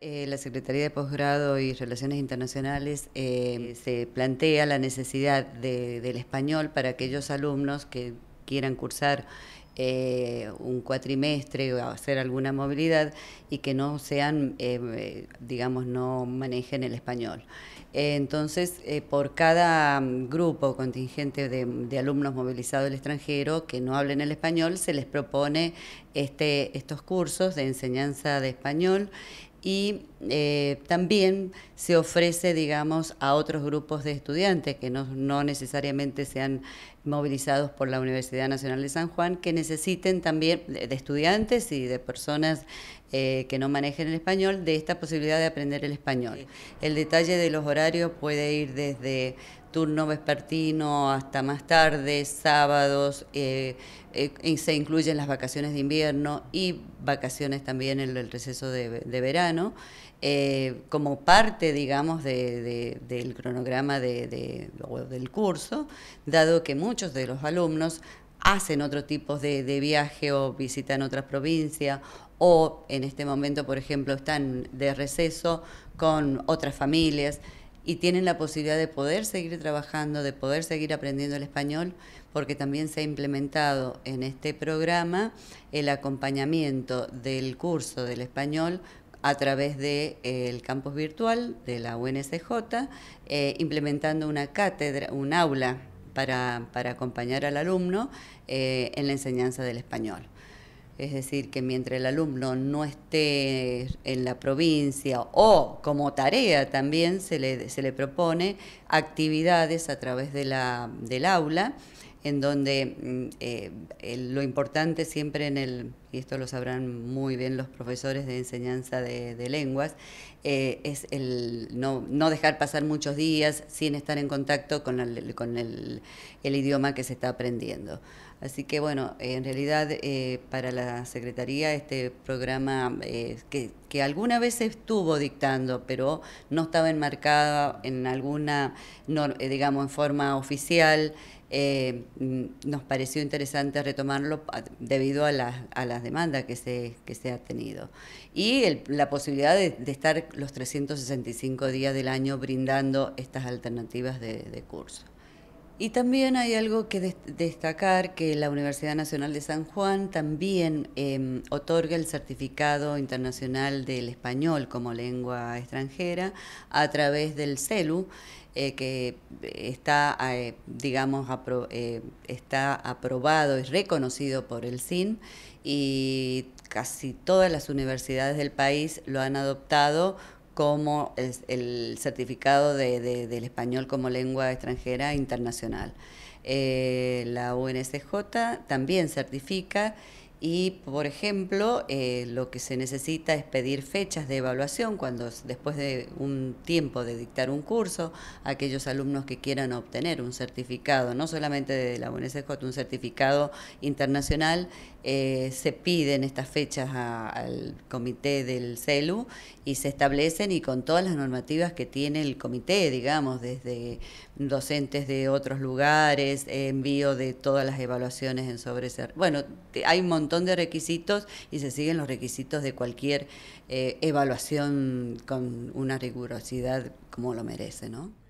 Eh, la Secretaría de Posgrado y Relaciones Internacionales eh, se plantea la necesidad del español para aquellos alumnos que quieran cursar eh, un cuatrimestre o hacer alguna movilidad y que no sean, digamos, no manejen el español. Entonces, por cada mm, grupo contingente de, alumnos movilizados del extranjero que no hablen el español, se les propone este, estos cursos de enseñanza de español y eh, también se ofrece, digamos, a otros grupos de estudiantes que no, necesariamente sean movilizados por la Universidad Nacional de San Juan, que necesiten también de estudiantes y de personas eh, que no manejen el español, de esta posibilidad de aprender el español. El detalle de los horarios puede ir desde turno vespertino hasta más tarde, sábados, eh, eh, se incluyen las vacaciones de invierno y vacaciones también en el, receso de, verano, eh, como parte, digamos, del cronograma del curso, dado que muchos de los alumnos hacen otro tipo de, de, viaje o visitan otras provincias o en este momento, por ejemplo, están de receso con otras familias y tienen la posibilidad de poder seguir trabajando, de poder seguir aprendiendo el español, porque también se ha implementado en este programa el acompañamiento del curso del español a través del eh, campus virtual de la UNSJ, eh, implementando una cátedra, un aula para, para acompañar al alumno eh, en la enseñanza del español. Es decir, que mientras el alumno no esté en la provincia o como tarea también se le, se le propone actividades a través de la, del aula, en donde mm, eh, lo importante siempre en el y esto lo sabrán muy bien los profesores de enseñanza de, lenguas, eh, es el no, dejar pasar muchos días sin estar en contacto con, el, idioma que se está aprendiendo. Así que bueno, en realidad eh, para la Secretaría este programa eh, que, que, alguna vez estuvo dictando, pero no estaba enmarcado en alguna, digamos, en forma oficial, mm, nos pareció interesante retomarlo debido a la a las demanda que se, ha tenido. Y la posibilidad de, estar los 365 días del año brindando estas alternativas de, de curso. Y también hay algo que destacar, que la Universidad Nacional de San Juan también em, otorga el Certificado Internacional del Español como lengua extranjera a través del CELU, eh, que está, eh, digamos, eh, está aprobado y reconocido por el CIN y casi todas las universidades del país lo han adoptado como el certificado de, del español como lengua extranjera internacional. Eh, la UNSJ también certifica y, por ejemplo, eh, lo que se necesita es pedir fechas de evaluación cuando después de un tiempo de dictar un curso, aquellos alumnos que quieran obtener un certificado, no solamente de la UNESCO, un certificado internacional, eh, se piden estas fechas al comité del CELU y se establecen y con todas las normativas que tiene el comité, digamos, desde docentes de otros lugares, envío de todas las evaluaciones en sobre... Bueno, hay un de requisitos y se siguen los requisitos de cualquier eh, evaluación con una rigurosidad como lo merece, ¿no?